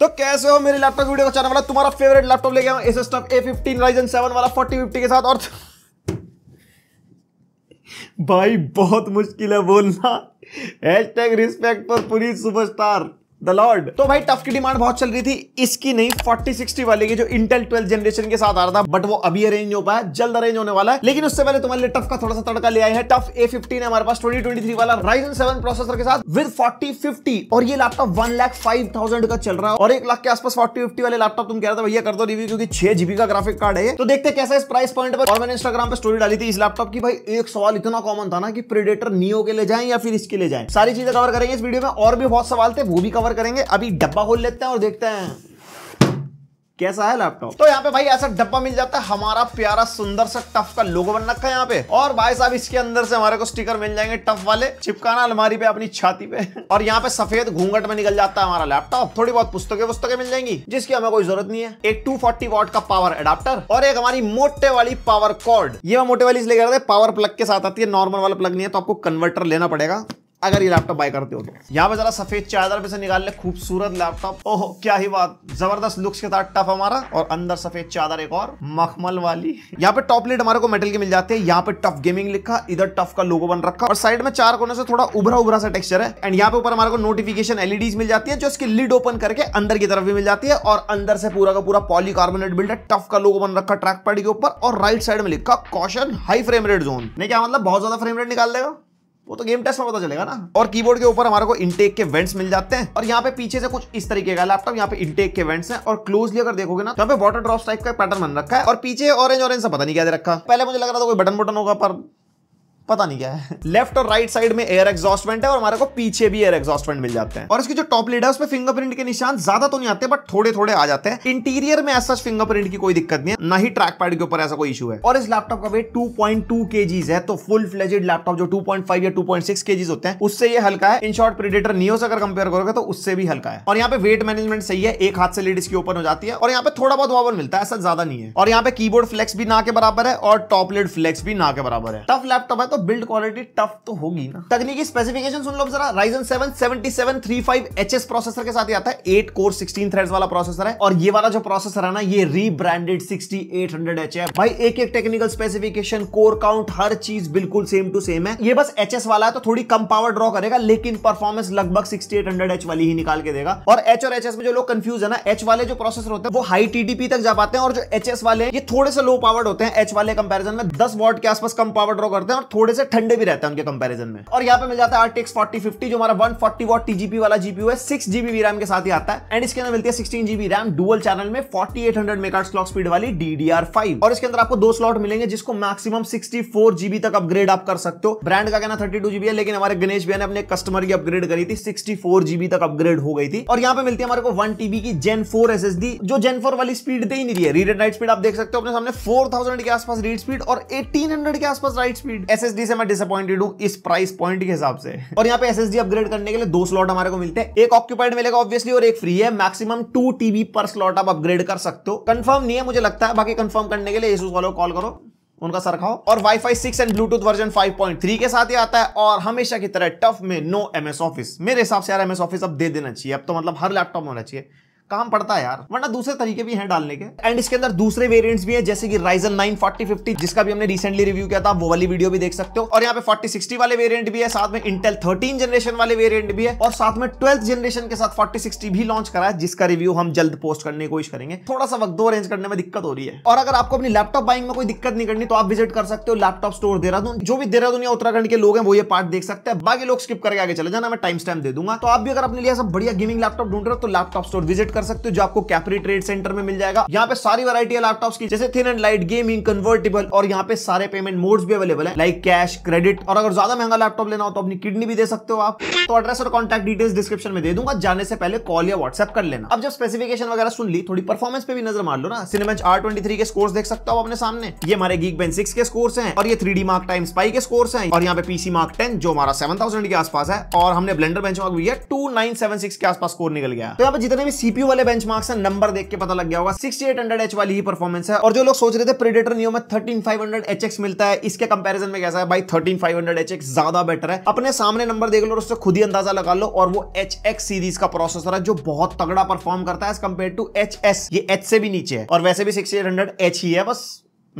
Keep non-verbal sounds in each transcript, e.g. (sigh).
तो कैसे हो मेरे लैपटॉप वीडियो को चैनल वाला तुम्हारा फेवरेट लैपटॉप लेके गया Asus TUF A fifteen Ryzen seven वाला फोर्टी फिफ्टी के साथ और (laughs) भाई बहुत मुश्किल है बोलना hashtag respect for police superstar the lord तो भाई टफ की डिमांड बहुत चल रही थी इसकी नहीं 4060 वाले की जो इंटेल 12 जनरेशन के साथ आ रहा था बट वो अभी अरेंज हो पाया जल्द अरेंज होने वाला है लेकिन उससे पहले तुम्हारे लिए टफ का थोड़ा सा तड़का ले आए हैं टफ ए फिफ्टीन हमारे पास 2023 वाला राइजन 7 प्रोसेसर के साथ विद 4050 और ये laptop one lakh five thousand का चल रहा है और एक लाख के आसपास फोर्टी फिफ्टी वाले लैपटॉप तुम कह रहे थे भैया कर दो रिव्यू क्योंकि छह जीबी का ग्राफिक कार्ड है तो देखते कैसा इस प्राइस पॉइंट पर और मैंने इंस्टाग्राम पर स्टोरी डाली थी इस लैपटॉप की भाई एक सवाल इतना कॉमन था ना कि प्रेडेटर नियो के ले जाए या फिर इसके ले जाए सारी चीजें कवर करेंगे इस वीडियो में और भी बहुत सवाल थे वो भी कवर कवर करेंगे अभी डब्बा खोल लेते हैं और देखते हैं कैसा है लैपटॉप तो यहाँ पे भाई ऐसा डब्बा मिल जाता है हमारा प्यारा सुंदर सा टफ का लोगो बन रखा है यहाँ पे और भाई साहब इसके अंदर से हमारे को स्टिकर मिल जाएंगे टफ वाले चिपकाना अलमारी पे अपनी छाती पे और यहाँ पे सफेद घूंघट में निकल जाता है हमारा लैपटॉप थोड़ी बहुत पुस्तकें पुस्तकें मिल जाएंगी जिसकी हमें कोई जरूरत नहीं है एक टू फोर्टी का पावर अडाप्टर और एक हमारी मोटे वाली पावर कॉर्ड ये मोटे वाली इसलिए कह रहे थे पावर प्लग के साथ आती है नॉर्मल वाला प्लग नहीं है तो आपको कन्वर्टर लेना पड़ेगा अगर ये लैपटॉप बाय करते हो तो यहाँ पे जरा सफेद चादर पे से निकाल ले खूबसूरत लैपटॉप ओह क्या ही बात जबरदस्त लुक्स के साथ टफ हमारा और अंदर सफेद चादर एक और मखमल वाली यहाँ पे टॉप लेट हमारे को मेटल के मिल जाते हैं यहाँ पे टफ गेमिंग लिखा इधर टफ का लोगो बन रखा और साइड में चार कोने से थोड़ा उभरा उभरा सा टेक्सचर है एंड यहाँ पे ऊपर हमारे को नोटिफिकेशन एलईडी मिल जाती है जो इसकी लिड ओपन करके अंदर की तरफ भी मिल जाती है और अंदर से पूरा का पूरा पॉलीकार्बोनेट बिल्ड है टफ का लोगो बन रखा ट्रैक पैड के ऊपर और राइट साइड में लिखा caution high frame rate zone नहीं क्या मतलब बहुत ज्यादा फ्रेम रेट निकाल देगा वो तो गेम टेस्ट में पता चलेगा ना और कीबोर्ड के ऊपर हमारे को इनटेक के वेंट्स मिल जाते हैं और यहाँ पे पीछे से कुछ इस तरीके का लैपटॉप यहाँ पे इनटेक के वेंट्स हैं और क्लोजली अगर देखोगे ना यहाँ पे वाटर ड्रॉप टाइप का पैटर्न बन रखा है और पीछे ऑरेंज ऑरेंज से पता नहीं क्या दे रखा पहले मुझे लग रहा था कोई बटन बटन होगा पर पता नहीं क्या है लेफ्ट और राइट साइड में एयर एग्जॉस्टमेंट है और हमारे को पीछे भी एयर एग्जॉस्टमेंट मिल जाते हैं और इसकी जो टॉप लीड है उसमें फिंगरप्रिंट के निशान ज्यादा तो नहीं आते बट थोड़े थोड़े आ जाते हैं इंटीरियर में ऐसा फिंगरप्रिंट की कोई दिक्कत नहीं है ना ही ट्रैक पैड के ऊपर ऐसा कोई इशू है और इस लैपटॉप का वेट टू पॉइंट है तो फुल फ्लेजेड लैपटॉप जो टू या टू पॉइंट होते हैं उससे ये हल्का है इन शॉर्ट प्रीडेटर नियो अगर कंपेयर करोगे तो उससे भी हल्का है और यहाँ पे वेट मैनेजमेंट सही है एक हाथ से लीड इसकी ओपन हो जाती है और यहाँ पे थोड़ा बहुत वावन मिलता है ऐसा ज्यादा नहीं है और यहाँ पे कीबोर्ड फ्लेक्स भी ना के बराबर है और टॉप लेड फ्लेक्स भी ना के बराबर है टफ लैपटॉप है तो तो बिल्ड क्वालिटी टफ तो होगी ना तकनीकी स्पेसिफिकेशन सुन लो जरा Ryzen seven seventy seven three five H S processor के साथ आता है एट कोर सिक्सटीन थ्रेड वाला प्रोसेसर है और ये वाला जो प्रोसेसर है ना ये rebranded sixty eight hundred H है भाई एक एक टेक्निकल स्पेसिफिकेशन कोर काउंट हर चीज बिल्कुल सेम टू सेम है ये बस एच एस वाला है तो थोड़ी कम पावर ड्रॉ करेगा लेकिन परफॉर्मेंस लगभग सिक्सटी एट हंड्रेड एच वाली ही निकाल के देगा और एच और एच एस में जो लोग कंफ्यूज है ना एच वाले जो प्रोसेसर होते हैं वो हाई टीडीपी तक जा पाते हैं और जो एच एस वाले ये थोड़े से लो पावर्ड होते हैं एच वाले कंपेरिजन में दस वॉट के आसपास कम पावर ड्रॉ करते हैं और थोड़े थोड़े से ठंडे भी रहते हैं उनके कंपैरिजन में और यहाँ पे मिल जाता है आरटीएक्स 4050 जो हमारा 140 वॉट टीजीपी वाला जीपीयू है सिक्स जीबी रैम के साथ ही आता है एंड इसके अंदर मिलती है sixteen GB RAM dual channel में forty eight hundred megahertz clock speed वाली DDR5 और इसके अंदर आपको दो स्लॉट मिलेंगे जिसको मैक्सिमम 64 जीबी तक अपग्रेड आप कर सकते हो ब्रांड का कहना 32 जीबी है लेकिन हमारे गणेश भैया ने अपने कस्टमर की अपग्रेड करी थी 64 जीबी तक अपग्रेड हो गई थी और यहाँ पे मिलती है हमारे को वन टीबी की जेन 4 एसएसडी जो जेन फोर वाली स्पीड दे ही नहीं रही है रीड एंड राइट स्पीड आप देख सकते हो अपने सामने 4000 के आसपास रीड स्पीड और 1800 के आसपास राइट स्पीड एस एसएसडी से मैं डिसअपॉइंटेड हूँ इस प्राइस पॉइंट के हिसाब से और यहाँ पे एसएसडी अपग्रेड करने के लिए दो स्लॉट हमारे को मिलते हैं एक ऑक्यूपाइड मिलेगा ऑब्वियसली और एक फ्री है मैक्सिमम टू टीबी पर स्लॉट आप अपग्रेड कर सकते हो कन्फर्म नहीं है मुझे लगता है बाकी कन्फर्म करने के लिए इस वालों कॉल करो उनका सर खाओ और WiFi six and Bluetooth version 5.3 के साथ ही आता है और हमेशा की तरह टफ में नो एमएस ऑफिस मेरे हिसाब से यार एमएस ऑफिस अब दे देना चाहिए अब तो मतलब हर लैपटॉप होना चाहिए काम पड़ता है यार वरना दूसरे तरीके भी हैं डालने के एंड इसके अंदर दूसरे वेरिएंट्स भी हैं जैसे कि राइजन नाइन फोर्टी फिफ्टी जिसका भी हमने रिसेंटली रिव्यू किया था वो वाली वीडियो भी देख सकते हो और यहाँ पे फोर्टी सिक्सटी वाले वेरिएंट भी है साथ में इंटेल थर्टीन जनरेशन वाले वेरियंट भी है और साथ में ट्वेल्थ जनरेशन के साथ फोर्टी सिक्सटी भी लॉन्च करा है जिसका रिव्यू हम जल्द पोस्ट करने की कोशिश करेंगे थोड़ा सा वक्त दो अरेंज करने में दिक्कत हो रही है और अगर आपको अपनी लैपटॉप बाइंग में कोई दिक्कत नहीं करनी तो आप विजिट कर सकते हो लैपटॉप स्टोर देहरादून जो भी देहरादून या उत्तराखंड के लोग हैं वो ये पार्ट देख सकते हैं बाकी लोग स्किप करके आगे चले जाना मैं टाइम स्टैम दे दूंगा तो आप भी अगर अपने लिए सब बढ़िया गेमिंग लैपटॉप ढूंढ रहे हो तो लैपटॉप स्टोर विजिट कर सकते हो जो आपको कैपरी ट्रेड सेंटर में मिल जाएगा यहाँ पे सारी वरायटी है लैपटॉप की जैसे thin and light gaming convertible और यहाँ पे सारे पेमेंट मोड्स भी अवेलेबल है लाइक कैश क्रेडिट और अगर ज्यादा महंगा लैपटॉप लेना हो तो अपनी किडनी भी दे सकते हो आप तो एड्रेस और कॉन्टैक्ट डिटेल्स डिस्क्रिप्शन में दे दूंगा जाने से पहले कॉल या व्हाट्सएप कर लेना अब जब स्पेसिफिकेशन वगैरह सुन ली थोड़ी परफॉर्मेंस पे भी नजर मार लो ना सिनेमेच आर ट्वेंटी के स्कोर्स देख सकते हो अपने सामने ये हमारे गीक बेन सिक्स के स्कोर्स हैं और ये थ्री मार्क टाइम स्पाई के स्कोर्स हैं और यहाँ पे पीसी मार्क टेन जो हमारा सेवन के आसपास है और हमने ब्लेंडर बेंच मार्क भी है टू के आसपास स्कोर निकल गया तो यहाँ पे जितने भी सीपी न्यू वाले बेंचमार्क से नंबर देख के पता लग गया होगा सिक्सटी एट हंड्रेड एच वाली ही परफॉर्मेंस है और जो लोग सोच रहे थे प्रेडेटर नियो में thirteen five hundred H X मिलता है इसके कंपेरिजन में कैसा है भाई thirteen five hundred H X ज्यादा बेटर है अपने सामने नंबर देख लो और उससे खुद ही अंदाजा लगा लो और वो एच एक्स सीरीज का प्रोसेसर है जो बहुत तगड़ा परफॉर्म करता है as compare to H S ये एच से भी नीचे है और वैसे भी सिक्सटी एट हंड्रेड एच ही है बस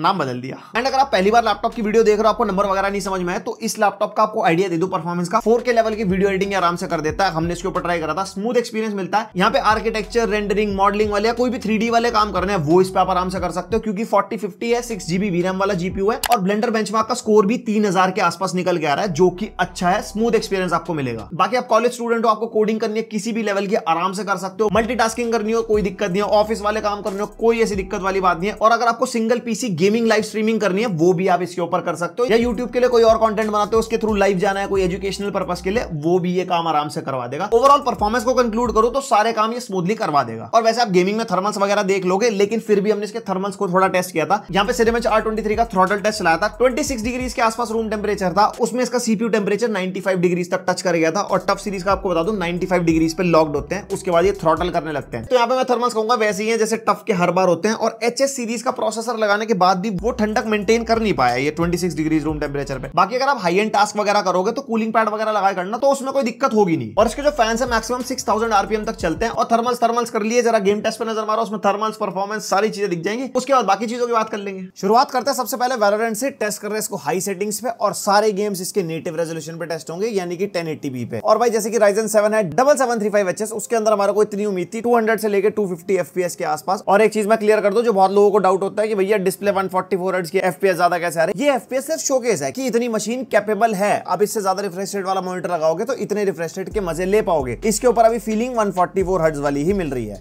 नाम बदल दिया एंड अगर आप पहली बार लैपटॉप की वीडियो देख रहे हो आपको नंबर वगैरह नहीं समझ में आए तो इस लैपटॉप का आपको आइडिया दे दो परफॉर्मेंस का फोर के लेवल की वीडियो एडिटिंग आराम से कर देता है हमने इसके ऊपर ट्राई करा था स्मूथ एक्सपीरियंस मिलता है यहाँ पे आर्किटेक्चर रेंडरिंग मॉडलिंग वाले या कोई भी थ्री वाले काम करने हैं वो इस पे आप आराम से कर सकते हो क्योंकि फोर्टी फिफ्टी है सिक्स जीबी रैम वाला जीपीयू है और ब्लेंडर बेंच का स्कोर भी तीन के आसपास निकल गया है जो की अच्छा है स्मूथ एक्सपीरियंस आपको मिलेगा बाकी आप कॉलेज स्टूडेंट हो आपको कोडिंग करनी है किसी भी लेवल की आराम से कर सकते हो मल्टी करनी हो कोई दिक्कत नहीं हो ऑफिस वाले काम करने हो कोई ऐसी दिक्कत वाली बात नहीं है और अगर आपको single PC gaming live streaming करनी है वो भी आप इसके ऊपर कर सकते हो या यूट्यूब के लिए कोई और कॉन्टेंट बनाते हो उसके थ्रू लाइव जाना है कोई एजुकेशनल पर्पज के लिए वो भी ये काम आराम से करवा देगा ओवरऑल परफॉर्मेंस को कंक्लूड करो तो सारे काम ये स्मूथली करवा देगा और वैसे आप गेमिंग में थर्मल्स वगैरह देख लोगे लेकिन फिर भी हमने इसके थर्मल्स को थोड़ा टेस्ट किया था यहाँ पे सिनेमेच आर ट्वेंटी का थ्रोटल टेस्ट चलाया था ट्वेंटी डिग्री के आसपास रूम टेम्परेचर था उसमें इसका सीपीयू टेम्परेचर 95 डिग्री तक टच कर गया था और टफ सीरीज का आपको बता दूं 95 डिग्री पे लॉक्ड होते हैं उसके बाद ये थ्रोटल करने लगते हैं तो यहाँ पे मैं थर्मल्स कहूंगा वैसे ही है जैसे टफ के हर बार होते हैं और एच सीरीज का प्रोसेसर लगाने के बाद बाद भी वो ठंडक मेंटेन कर नहीं पाया ये 26 डिग्री रूम टेम्परेचर पे बाकी अगर आप हाई एंड टास्क वगैरह करोगे तो कूलिंग पैड वगैरह लगाए करना तो उसमें कोई दिक्कत होगी नहीं और इसके जो फैंस है मैक्सिमम सिक्स आरपीएम तक चलते हैं और थर्मल्स थर्मल्स कर लिए जरा गेम टेस्ट पर नजर मारो उसमें थर्मल्स परफॉर्मेंस सारी चीजें दिख जाएंगी उसके बाद बाकी चीजों की बात कर लेंगे शुरुआत करते हैं सबसे पहले वेलोरेंट से टेस्ट कर रहे हैं इसको हाई सेटिंग्स पे और सारे गेम्स इसके नेटिव रेजोल्यूशन पे टेस्ट होंगे यानी कि टेन पे और भाई जैसे कि राइजन सेवन है double seven three five H S उसके अंदर हमारे को इतनी उम्मीद थी टू से लेकर टू फिफ्टी के आसपास और एक चीज मैं क्लियर कर दो जो बहुत लोगों को डाउट होता है कि भैया display one one forty four की ज्यादा कैसे आ रही आप इससे ज्यादा तो ऊपर ही मिल रही है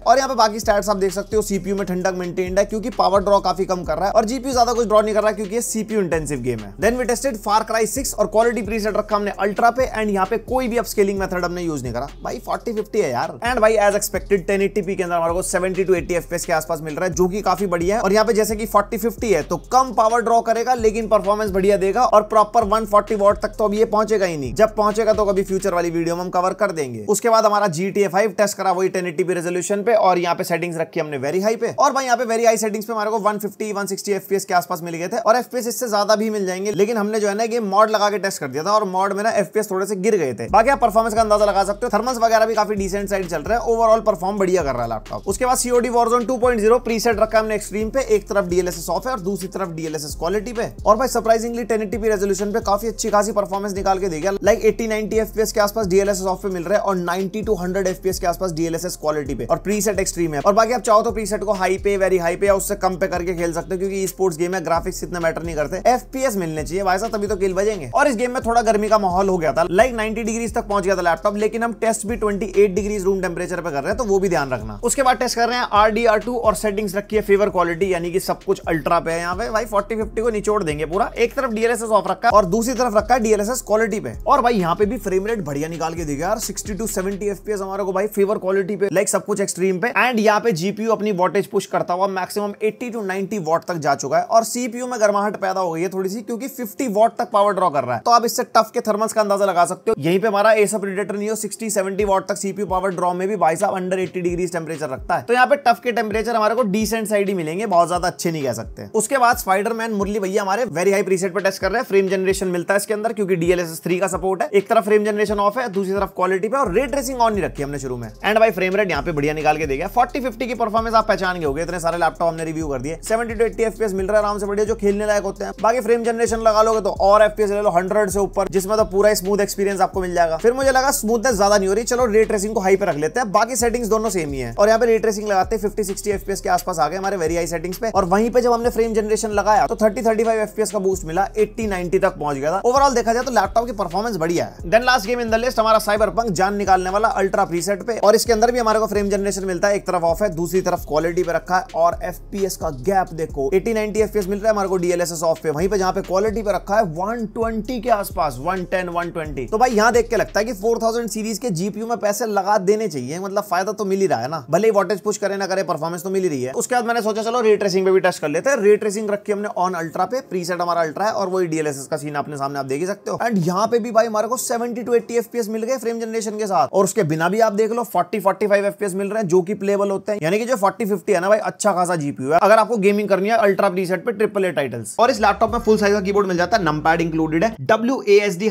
और क्योंकि पावर ड्रॉ काफी कम कर रहा है और जीपीयू ज्यादा कुछ ड्रॉ नहीं कर रहा क्योंकि सीपीयू इंटेंसिव गेम है क्वालिटी प्रीसेट रखा हमने अल्ट्रा पे एंड यहाँ पे कोई भी अपस्केलिंग मेथड हमने यूज नहीं करा भाई फोर्टी फिफ्टी है यार एंड भाई एज एक्सपेक्टेड टेन के अंदर हमारे को सेवेंटी टू एटी के आसपास मिल रहा है जो की काफी बढ़िया है और यहाँ पे जैसे की फोर्टी फिफ्टी है तो कम पावर ड्रॉ करेगा लेकिन परफॉर्मेंस बढ़िया देगा और प्रॉपर 140 फोर्टी वॉट तक तो अभी ये पहुंचेगा ही नहीं जब पहुंचेगा तो कभी फ्यूचर वाली वीडियो में हम कवर कर देंगे उसके बाद हमारा जी टी टेस्ट करा वही टेन एटी रेजोल्यूशन पे और यहाँ पे सेटिंग रखी हमने वेरी हाई पे और भाई यहाँ पे वेरी हाई सेटिंग्स पे हमारे को वन 160 एफपीएस के आसपास मिल गए थे और एफपीएस इससे ज्यादा भी मिल जाएंगे लेकिन हमने जो है ना ये मॉड लगा के टेस्ट कर दिया था और मॉड में ना एफपीएस थोड़े से गिर गए थे बाकी आप परफॉर्मेंस का अंदाजा लगा सकते हो थर्मल्स वगैरह भी काफी डिसेंट साइड चल रहे है ओवरऑल परफॉर्म बढ़िया कर रहा है लैपटॉप उसके बाद COD Warzone two point zero preset रखा हमने एक्सट्रीम पे एक तरफ डीएलएस ऑफ है और दूसरी तरफ डीएलएसएस क्वालिटी पे और भाई सरप्राइजिंगली टेन रेजोल्यूशन पे काफी अच्छी खासी परफॉर्मेंस निकाल के देगा लाइक एट्टी नाइनटी एफपीएस के आसपास डीएलएसएस ऑफ पे मिल रहा है और नाइनटी टू हंड्रेड एफपीएस के आसपास डीएलएसएस क्वालिटी पे और प्रीसेट एक्सट्रीम है और बाकी आप चाहो तो प्रीसेट को हाई पे वेरी हाई पे या उससे कम पे करके खेल सकते हो क्योंकि स्पोर्ट्स गेम है ग्राफिक्स इतना मैटर नहीं करते एफपीएस मिलने चाहिए भाई साहब तभी तो खेल बजेंगे और इस गेम में थोड़ा गर्मी का माहौल हो गया था लाइक नाइनटी डिग्रीज तक पहुंच गया था लैपटॉप लेकिन हम टेस्ट भी twenty eight degrees room temperature पर कर रहे हैं तो वो भी ध्यान रखना उसके बाद टेस्ट कर रहे हैं आर आर डी टू और सेटिंग्स रखी है फेवर क्वालिटी यानी कि सब कुछ अल्ट्रा पे है यहाँ पे भाई फोर्टी फिफ्टी को निचोड़ देंगे पूरा एक तरफ डीएलएसएस ऑफ रखा है और दूसरी तरफ रखा है डीएलएसएस क्वालिटी पे और भाई यहाँ पे भी फ्रेम रेट बढ़िया निकाल के दिखा यार सिक्सटी टू सेवेंटी एफपीएस हमारे को भाई फेवर क्वालिटी पे लाइक सब कुछ एक्सट्रीम पे एंड यहाँ पे जीपीयू अपनी वोटेज पुश करता हुआ maximum eighty two ninety watt तक जा चुका है और सीपीयू में गर्माहट पैदा हो गई है थोड़ी सी क्योंकि फिफ्टी वॉट तक पावर ड्रॉ कर रहा है तो आप इससे टफ के थर्मल्स का अंदाजा लगा सकते हो यहीं पे हमारा एसअप रिडेटर नहीं हो सिक्सटी सेवेंटी वॉट तक सीपीयू पावर ड्रॉ में भी भाई साहब अंडर एट्टी डिग्री टेम्परेचर रखता है तो यहाँ पे टफ के टेम्परेचर हमारे को डिसेंट साइड ही मिलेंगे बहुत ज्यादा अच्छे नहीं कह सकते उसके बाद स्पाइडरमैन मुरली भैया हमारे वेरी हाई प्रीसेट पर टेस्ट कर रहे हैं फ्रेम जनरेशन मिलता है इसके अंदर क्योंकि डीएलएसएस थ्री का सपोर्ट है एक तरफ फ्रेम जनरेशन ऑफ है दूसरी तरफ क्वालिटी पे और रेट ट्रेसिंग ऑन नहीं रखी हमने शुरू में एंड भाई फ्रेम रेट यहाँ पे बढ़िया निकाल के देगा फोर्टी फिफ्टी की परफॉर्मेंस आप पहचान गए इतने सारे लैपटॉप हमने रिव्यू कर दिए सेवेंटी टू एट्टी एफ मिल रहा है आराम से बढ़िया जो खेलने लायक होते हैं बाकी फ्रेम जनरेशन लगा लोगे तो और एफ ले लो हंड्रेड से ऊपर जिसमें तो पूरा स्मूथ एक्सपीरियंस आपको मिल जाएगा फिर मुझे लगा स्मूथनेस ज्यादा नहीं हो रही चलो रेट ट्रेसिंग को हाई पे रख लेते हैं बाकी सेटिंग्स दोनों सेम ही है और यहाँ पे रेट ट्रेसिंग लगाते हैं फिफ्टी सिक्सटी एफ के आसपास आ गए हमारे वेरी हाई सेटिंग्स पे और वहीं पे जब हमने फ्रेम फ्रेम जनरेशन लगाया तो 30 35 एफपीएस का बूस्ट मिला 80 90 तक पहुंच गया था ओवरऑल देखा जाए तो लैपटॉप की परफॉर्मेंस बढ़िया है then last game in the list हमारा साइबर पंक जान निकालने वाला अल्ट्रा प्रीसेट पे और इसके अंदर भी हमारे को फ्रेम जनरेशन मिलता है एक तरफ ऑफ है दूसरी तरफ क्वालिटी पे रखा है और एफपीएस का गैप देखो एटी नाइनटी एफपीएस मिल रहा है हमारे को डीएलएसएस ऑफ पे वहीं पर जहां पे क्वालिटी पे रखा है वन ट्वेंटी के आसपास वन टेन वन ट्वेंटी तो भाई यहाँ देख के लगता है कि 4000 सीरीज के जीपीयू में पैसे लगा देने चाहिए मतलब फायदा तो मिल ही रहा है ना भले ही वोटेज पुश करे ना करे परफॉर्मेंस तो मिल रही है उसके बाद मैंने सोचा चलो रेट्रेसिंग पे भी टच कर लेते हैं रे ट्रेसिंग रखी हमने ऑन अल्ट्रा पे प्रीसेट हमारा अल्ट्रा है और वही डीएलएसएस का सीन अपने सामने आप देख सकते हो एंड यहाँ पे भी भाई हमारे को 70 टू 80 एफपीएस मिल गए फ्रेम जनरेशन के साथ और उसके बिना भी आप देख लो 40 45 एफपीएस मिल रहे हैं जो कि प्लेबल होते हैं यानी कि जो 40 50 है ना भाई अच्छा खासा जीपीयू है अगर आपको गेमिंग करनी है अल्ट्रा प्रीसेट पे ट्रिपल ए टाइटल्स और इस लैपटॉप में फुल साइज का कीबोर्ड मिल जाता है नमपैड इंक्लूडेड है डब्ल्यू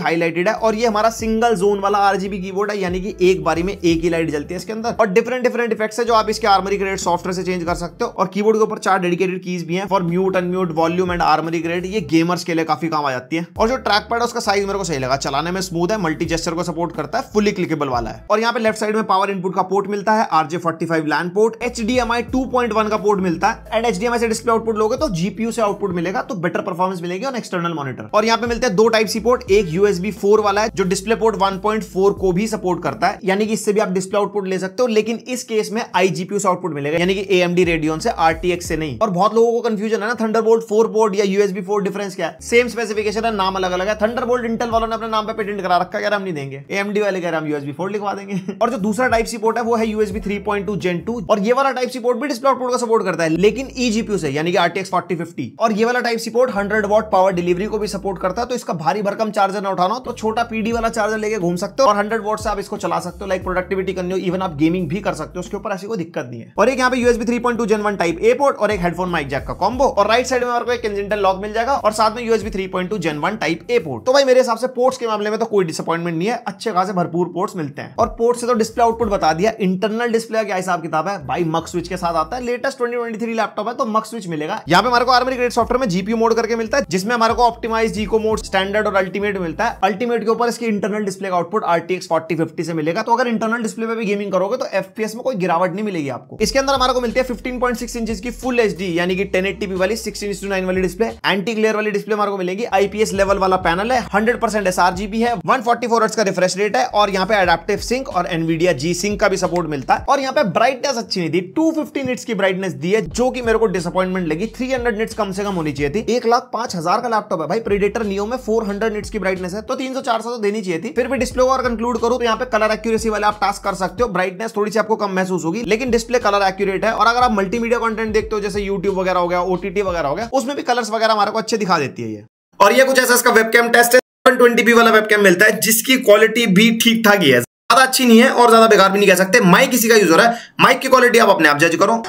हाईलाइटेड है और ये हमारा सिंगल जोन वाला आरजीबी की है यानी कि एक बारी में एक ही लाइट जलती है इसके अंदर और डिफरेंट डिफरेंट इफेक्ट है जो आप इसके आर्मरी क्रेड सॉफ्टवेयर से चेंज कर सकते हो और कीबोर्ड के ऊपर चार डेडिकेटेड कीज भी है for mute unmute volume and Armoury Crate ये गेमर्स के लिए काफी काम आ जाती है और जो ट्रैक पैड है उसका साइज मेरे को सही लगा चलाने में स्मूथ है मल्टी जेस्टर को सपोर्ट करता है फुली क्लिकेबल वाला है और यहाँ पे लेफ्ट साइड में पावर इनपुट का पोर्ट मिलता है RJ forty five LAN port HDMI two point one का पोर्ट मिलता है and HDMI से डिस्प्ले आउटपुट लोगे तो जीपीयू से आउटपुट मिलेगा तो बेटर परफॉर्मेंस मिलेगी ऑन एक्सटर्नल मॉनिटर और यहाँ पे मिलते हैं दो टाइप सी पोर्ट एक यूएसबी फोर वाला है जो display port one point four को भी सपोर्ट करता है यानी कि इससे भी आप डिस्प्ले आउटपुट ले सकते हो लेकिन इस केस में आई जीपीयू से आउटपुट मिलेगा यानी कि एएमडी रेडियन से आरटीएक्स से नहीं और बहुत लोगों को कंफ्यूजन है ना थंडर बोल्ट फोर बोर्ड या यूएसबी फोर डिफरेंस क्या है सेम स्पेसिफिकेशन है नाम अलग अलग है थंडर बोल्ट इंटेल वालों ने अपने नाम पे पेटेंट करा रखा है हम नहीं देंगे एएमडी वाले कह रहे हम यूएसबी फोर लिखवा देंगे (laughs) और जो दूसरा टाइप सी पोर्ट है वो है USB three point two gen two और ये वाला टाइप सी पोर्ट भी डिस्प्ले आउटपुट का सपोर्ट करता है लेकिन ईजीपीयू e से यानी कि आरटीएक्स फोर्टी फिफ्टी और ये वाला type C port hundred watt power delivery को भी सपोर्ट करता है तो इसका भारी भरकम चार्जर ना उठाना तो छोटा पीडी वाला चार्जर लेके घूम सकते हो और हंड्रेड वॉट से आप इसको चला सकते हो लाइक प्रोडक्टिविटी करनी हो इवन आप गेमिंग भी कर सकते हो उसके ऊपर ऐसी कोई दिक्कत नहीं है और एक यहाँ पे USB three point two gen one type A port और एक हेडफोन माइक जैक का कॉम्बो और राइट साइड में एक इंजेंटल लॉक मिल जाएगा और साथ में USB three 3.2 gen one type A port तो भाई मेरे हिसाब से पोर्ट्स के मामले में तो कोई डिसअपॉइंटमेंट नहीं है अच्छे खासे भरपूर पोर्ट्स मिलते हैं और पोर्ट से तो डिस्प्ले आउटपुट बता दिया इंटरनल डिस्प्ले क्या हिसाब किताब है भाई मक स्विच के साथ आता है लेटेस्ट ट्वेंटी लैपटॉप है तो मक स्विच मिलेगा यहाँ पे हमारे को आर्मी ग्रेड सॉफ्टवेयर में जीपी मोड करके मिलता है जिसमें हमारे को ऑप्टिमाइज जीको मोड स्टैंडर्ड और अल्टीमेट मिलता है अल्टीमेट के ऊपर इसकी इंटरनल डिस्प्ले का आउटपुट आरटीएक्स फोर्टी फिफ्टी से मिलेगा तो अगर इंटरनल डिस्प्ले में भी गेमिंग करोगे तो एफपीएस में कोई गिरावट नहीं मिलेगी आपको इसके अंदर हमारे को मिलती है फिफ्टीन पॉइंट सिक्स इंच की फुल एच यानी कि टेन एट्टी एमपी वाली सिक्सटीन टू नाइन वाली डिस्प्ले एंटी ग्लेयर वाली डिस्प्ले हमारे को मिलेगी आईपीएस लेवल वाला पैनल है हंड्रेड परसेंट एस है वन फोर्टी फोर का रिफ्रेश रेट है और यहाँ पे अडेप्टिव सिंक और एनवीडिया जी सिंह का भी सपोर्ट मिलता है और यहाँ पे ब्राइटनेस अच्छी नहीं दी टू फिफ्टी निट्स की ब्राइटनेस दी है जो की मेरे को डिसअपॉइंटमेंट लगी थ्री हंड्रेड निट्स कम से कम होनी चाहिए थी एक लाख पांच हजार का लैपटॉप है भाई प्रीडेटर नियो में फोर हंड्रेड निट्स की ब्राइटनेस है तो तीन सौ चार सौ तो देनी चाहिए थी फिर भी डिस्प्ले और कंक्लूड करूँ तो यहाँ पे कलर एक्यूरेसी वाले आप टास्क कर सकते हो ब्राइटनेस थोड़ी सी आपको कम महसूस होगी लेकिन डिस्प्ले कलर एक्यूरेट है और अगर आप मल्टीमीडिया कंटेंट देखते हो जैसे यूट्यूब वगैरह हो गया ओट ओटीटी वगैरह हो गया उसमें भी कलर्स वगैरह हमारे को अच्छे दिखा देती है ये और ये कुछ ऐसा इसका वेबकैम टेस्ट है 120p वाला वेबकैम मिलता है जिसकी क्वालिटी भी ठीक ठाक ही है ज्यादा अच्छी नहीं है और ज्यादा बेकार भी नहीं कह सकते माइक किसी का यूजर है माइक की क्वालिटी आप अपने आप जज करो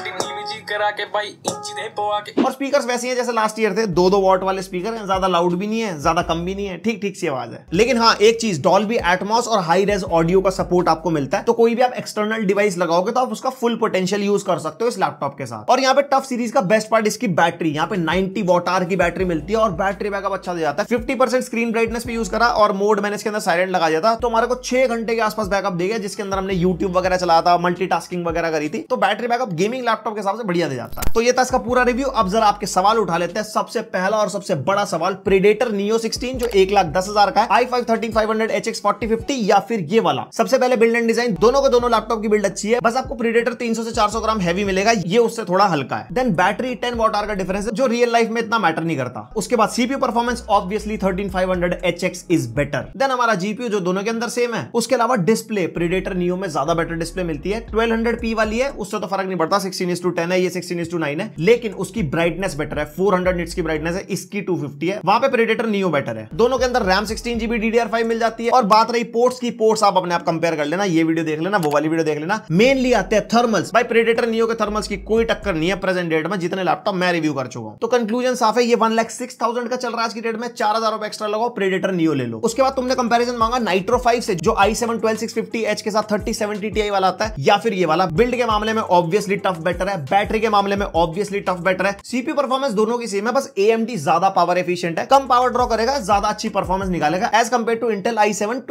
स्पीकर आके भाई इंच नहीं पवा के और स्पीकर्स वैसे हैं जैसे लास्ट ईयर थे दो दो वॉट वाले स्पीकर हैं ज्यादा लाउड भी नहीं है ज्यादा कम भी नहीं है ठीक ठीक सी आवाज है लेकिन हाँ एक चीज डॉल भी एटमोस और हाई रेज ऑडियो का सपोर्ट आपको मिलता है तो कोई भी आप एक्सटर्नल डिवाइस लगाओगे तो आप उसका फुल पोटेंशियल यूज कर सकते हो इस लैपटॉप के साथ और यहाँ पे टफ सीरीज का बेस्ट पार्ट इसकी बैटरी यहाँ पे नाइनटी वॉट आर की बैटरी मिलती है और बैटरी बैकअप अच्छा दे जाता है फिफ्टी परसेंट स्क्रीन ब्राइटनेस पे यूज करा और मोड मैंने इसके अंदर साइलेंट लगा दिया था तो हमारे को छह घंटे के आसपास बैकअप दे गया जिसके अंदर हमने यूट्यूब वगैरह चला था मल्टी वगैरह करी थी तो बैटरी बैकअप गेमिंग लैपटॉप के हिसाब से बढ़िया दे जाता है तो ये था इसका पूरा रिव्यू अब जरा आपके सवाल उठा लेते हैं सबसे पहला और सबसे बड़ा सवाल प्रीडेटर नियो 16 जो एक लाख दस हजार का I five thirteen five hundred H X forty fifty या फिर ये वाला सबसे पहले बिल्ड एंड डिजाइन दोनों को दोनों लैपटॉप की बिल्ड अच्छी है बस आपको प्रीडेटर तीन सौ से चार सौ ग्राम हैवी मिलेगा ये उससे थोड़ा हल्का है then battery ten watt hour का डिफरेंस है जो रियल लाइफ में इतना मैटर नहीं करता उसके बाद CPU performance obviously thirteen five hundred H X is better than हमारा जीपीयू जो दोनों के अंदर सेम है उसके अलावा डिस्प्ले प्रीडेटर नियो में ज्यादा बेटर डिस्प्ले मिलती है ट्वेल्व हंड्रेड पी वाली है उससे तो फर्क नहीं पड़ता सिक्सटीन इज टू टेन है ये 16 टू 9 है लेकिन उसकी ब्राइटनेस बेटर है फोर हंड्रेड की ब्राइटनेस है इसकी 250 है वहां पर प्रेडेटर नियो बेटर है दोनों के अंदर रैम सिक्सटीन जीबी डी मिल जाती है और बात रही पोर्ट्स की पोर्ट्स आप अपने आप कंपेयर कर लेना ये वीडियो देख लेना वो वाली वीडियो देख लेना मेनली आते हैं थर्मल्स भाई प्रेडेटर नियो के थर्मल्स की कोई टक्कर नहीं है प्रेजेंट डेट में जितने लैपटॉप मैं रिव्यू कर चुका हूं तो कंक्लूजन साफ है ये वन लाख सिक्स थाउजेंड का चल रहा है आज की डेट में चार हजार रुपए एक्स्ट्रा लगाओ प्रेडेटर नियो ले लो उसके बाद तुमने कंपेरिजन मांगा नाइट्रो फाइव से जो I seven twelve six fifty H के साथ थर्टी सेवन टी वाला आता है या फिर ये वाला बिल्ड के मामले में ऑब्वियसली टफ बेटर है बैटरी बैटरी के मामले में ऑब्वियसली टफ बेटर है सीपी परफॉर्मेंस दोनों की सेम है बस ए ज्यादा पावर एफिशियंट है कम पावर ड्रॉ करेगा ज्यादा अच्छी परफॉर्मेंस निकालेगा as compare to Intel I seven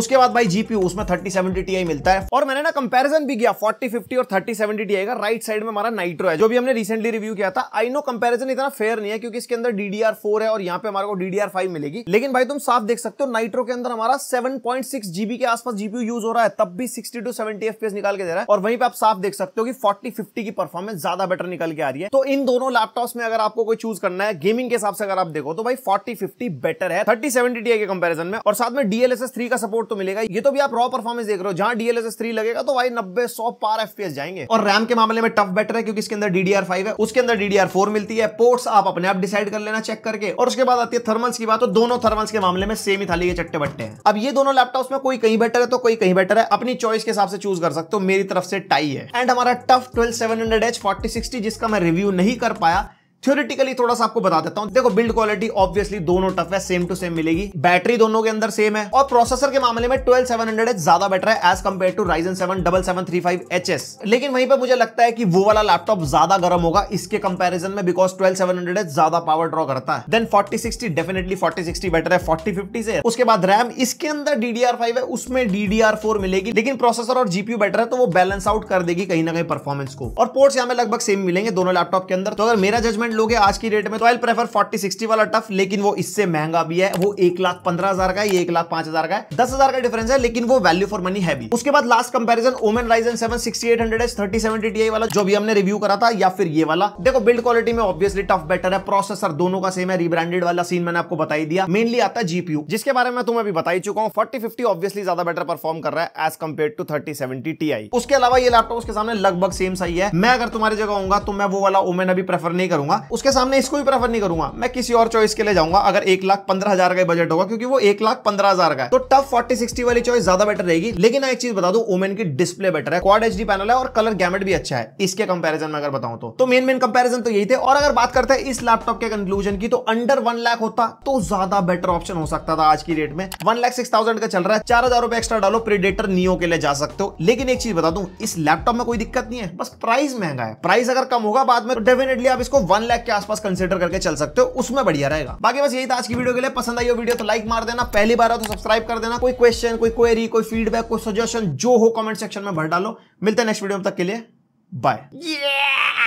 उसके बाद भाई जीपी उसमें थर्टी सेवेंटी मिलता है और मैंने ना कंपेरिजन भी किया फोर्टी फिफ्टी और थर्टी सेवेंटी टी का राइट साइड में हमारा नाइट्रो है जो भी हमने रिसेंटली रिव्यू किया था आई नो कंपेरिजन इतना फेयर नहीं है क्योंकि इसके अंदर डीडीआर फोर है और यहाँ पे हमारे को डीडीआर फाइव मिलेगी लेकिन भाई तुम साफ देख सकते हो नाइट्रो के अंदर हमारा सेवन पॉइंट सिक्स जीबी के आसपास जीपीयू यूज हो रहा है तब भी सिक्सटी टू सेवेंटी एफ निकाल के दे रहा है और वहीं पर आप साफ देख सकते हो कि फोर्टी फिफ्टी की परफॉर्मेंस ज्यादा बेटर निकल के आ रही है तो इन दोनों लैपटॉप्स में अगर आपको कोई चूज करना है गेमिंग के हिसाब से अगर आप देखो तो भाई फोर्टी फिफ्टी बेटर है थर्टी सेवेंटी डी के कंपेरिजन में और साथ में डीएलएसएस थ्री का सपोर्ट तो मिलेगा ये तो भी आप रॉ परफॉर्मेंस देख रहे हो जहां डीएलएसएस थ्री लगेगा तो भाई नब्बे सौ पार एफपीएस जाएंगे और रैम के मामले में टफ बेटर है क्योंकि इसके अंदर डीडीआर फाइव है उसके अंदर डीडीआर फोर मिलती है पोर्ट्स आप अपने आप डिसाइड कर लेना चेक करके और उसके बाद आती है थर्मल्स की बात तो दोनों थर्मल्स के मामले में सेम ही थाली के चट्टे बट्टे हैं अब ये दोनों लैपटॉप्स में कोई कहीं बेटर है तो कोई कहीं बेटर है अपनी चॉइस के हिसाब से चूज कर सकते हो मेरी तरफ से टाई है एंड हमारा TUF twelve seven hundred H forty sixty जिसका मैं रिव्यू नहीं कर पाया थ्योरिटिकली थोड़ा सा आपको बता देता हूँ देखो बिल्ड क्वालिटी ऑब्वियसली दोनों टफ है सेम टू सेम मिलेगी बैटरी दोनों के अंदर सेम है और प्रोसेसर के मामले में ट्वेल्व सेवन हंड्रेड ज्यादा बेटर है as compare to Ryzen seven double seven three five H S लेकिन वहीं पर मुझे लगता है कि वो वाला लैपटॉप ज्यादा गर्म होगा इसके कंपेरिजन में बिकॉज ट्वेल्व सेवन हंड्रेड ज्यादा पावर ड्रॉ करता है than forty sixty definitely forty sixty better है फोर्टी फिफ्टी से उसके बाद रैम इसके अंदर डीडीआर फाइव है उसमें डीडीआर फोर मिलेगी लेकिन प्रोसेसर और जीपीयू बेटर है तो वो बैलेंस आउट कर देगी कहीं ना कहीं परफॉर्मेंस को और पोर्ट्स यहाँ में लगभग सेम मिलेंगे दोनों लैपटॉप के अंदर तो अगर मेरा जजमेंट लोगे आज की रेट में तो आई प्रेफर फोर्टी सिक्सटी वाला टफ लेकिन वो इससे महंगा भी है वो एक लाख पंद्रह हजार का है ये एक लाख पांच हजार का है दस हजार का डिफरेंस है लेकिन वो वैल्यू फॉर मनी है भी उसके बाद last comparison Omen Ryzen seven sixty eight hundred thirty seventy Ti वाला जो भी हमने रिव्यू करा था या फिर ये वाला देखो बिल्ड क्वालिटी में ऑब्वियसली टफ बेटर है प्रोसेसर दोनों का सेम है रिब्रांडेड वाला सीन मैंने आपको बताई दिया मेनली आता है जीपीयू जिसके बारे में तुम्हें भी बताई चुका हूँ फोर्टी फिफ्टी ऑब्वियसली ज्यादा बेटर परफॉर्म कर रहा है as compare to thirty seventy Ti उसके अलावा ये लैपटॉप उसके सामने लगभग सेम सही है मैं अगर तुम्हारी जगह हूँ तो मैं वो वाला ओमेन अभी प्रेफर नहीं करूंगा उसके सामने इसको भी प्रेफर नहीं करूंगा मैं किसी और चॉइस के लिए जाऊंगा अगर एक लाख पंद्रह हजार का बजट होगा क्योंकि वो एक लाख पंद्रह हजार का है तो टफ फोर्टी सिक्सटी वाली चॉइस ज्यादा बेटर रहेगी लेकिन एक चीज बता दू ओमेन की डिस्प्ले बेटर है क्वाड एच पैनल है और कलर गैमेट भी अच्छा है इसके कंपेरिजन में अगर बताऊं तो, मेन मेन कंपेरिजन तो यही थे और अगर बात करते हैं इस लैपटॉप के कंक्लूजन की तो अंडर वन लाख होता तो ज्यादा बेटर ऑप्शन हो सकता था आज की डेट में वन लाख सिक्स थाउजेंड का चल रहा है चार हजार रुपए एक्स्ट्रा डालो प्रीडेटर नियो के लिए जा सकते हो लेकिन एक चीज बता दू इस लैपटॉप में कोई दिक्कत नहीं है बस प्राइस महंगा है प्राइस अगर कम होगा बाद में तो डेफिनेटली आप इसको वन लाख के आसपास कंसिडर करके चल सकते हो उसमें बढ़िया रहेगा बाकी बस यही था आज की वीडियो के लिए पसंद आई हो वीडियो तो लाइक मार देना पहली बार हो तो सब्सक्राइब कर देना कोई क्वेश्चन कोई क्वेरी कोई फीडबैक कोई सजेशन जो हो कमेंट सेक्शन में भर डालो मिलते हैं नेक्स्ट वीडियो तक के लिए बाय